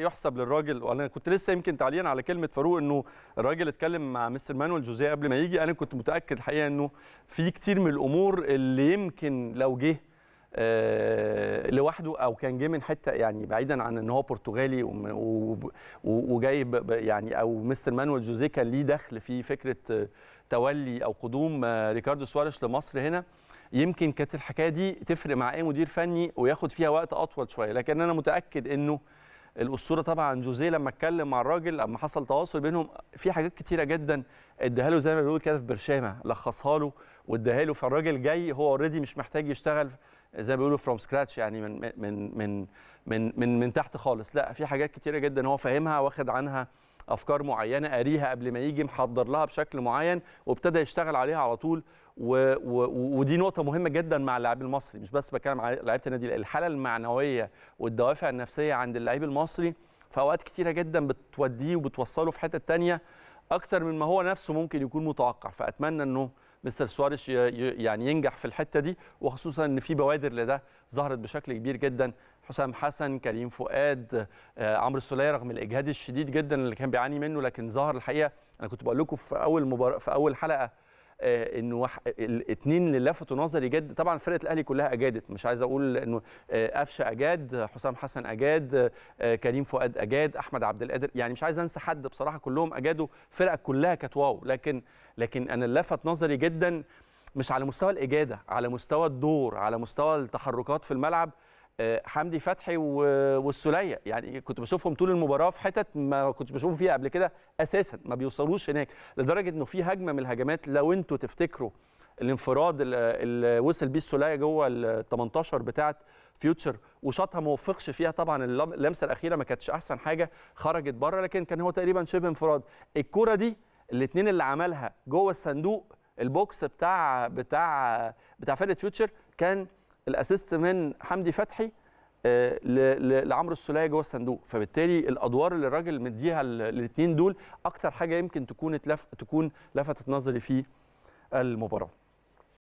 يحسب للراجل وانا كنت لسه يمكن تعليقا على كلمه فاروق انه الراجل اتكلم مع مستر مانويل جوزيه قبل ما يجي انا كنت متاكد الحقيقه انه في كتير من الامور اللي يمكن لو جه آه، لوحده او كان جه من حته يعني بعيدا عن ان هو برتغالي وجاي يعني او مستر مانويل جوزيه كان ليه دخل في فكره تولي او قدوم آه، ريكاردو سواريش لمصر هنا يمكن كانت الحكايه دي تفرق مع اي مدير فني وياخد فيها وقت اطول شويه لكن انا متاكد انه الاسطوره طبعا جوزيه لما اتكلم مع الراجل لما حصل تواصل بينهم في حاجات كتيره جدا اداها له زي ما بيقول كده في برشامه لخصها له واداها له فالراجل جاي هو اوريدي مش محتاج يشتغل زي ما بيقولوا فروم سكراتش يعني من من من من من من تحت خالص لا في حاجات كتيره جدا هو فاهمها واخد عنها افكار معينه قاريها قبل ما يجي محضر لها بشكل معين وابتدى يشتغل عليها على طول و... و... ودي نقطه مهمه جدا مع اللاعب المصري مش بس بتكلم على لعيبه النادي الحاله المعنويه والدوافع النفسيه عند اللاعب المصري في اوقات كتيره جدا بتوديه وبتوصله في حته ثانيه اكتر من ما هو نفسه ممكن يكون متوقع فاتمنى انه مستر سواريش يعني ينجح في الحته دي وخصوصا ان في بوادر لده ظهرت بشكل كبير جدا حسام حسن كريم فؤاد آه، عمرو السوليه رغم الاجهاد الشديد جدا اللي كان بيعاني منه لكن ظهر الحقيقه انا كنت بقول لكم في اول مباراه في اول حلقه آه، انه الاثنين اللي لفتوا نظري جد طبعا فرقه الاهلي كلها اجادت مش عايز اقول انه آه، قفشه اجاد حسام حسن اجاد آه، كريم فؤاد اجاد احمد عبد القادر يعني مش عايز انسى حد بصراحه كلهم اجادوا فرقه كلها كانت واو لكن لكن انا اللي لفت نظري جدا مش على مستوى الاجاده على مستوى الدور على مستوى التحركات في الملعب حمدي فتحي والسوليه يعني كنت بشوفهم طول المباراه في حتت ما كنتش بشوفهم فيها قبل كده اساسا ما بيوصلوش هناك لدرجه انه في هجمه من الهجمات لو انتوا تفتكروا الانفراد اللي وصل بيه السوليه جوه ال 18 بتاعه فيوتشر وشاطها ما وفقش فيها طبعا اللمسه الاخيره ما كانتش احسن حاجه خرجت بره لكن كان هو تقريبا شبه انفراد الكوره دي الاثنين اللي عملها جوه الصندوق البوكس بتاع بتاع بتاع فرقه فيوتشر كان الاسيست من حمدي فتحي آه، لعمرو السوليه جوه الصندوق فبالتالي الادوار اللي الراجل مديها الاثنين دول اكتر حاجه يمكن تكون تكون لفتت نظري في المباراه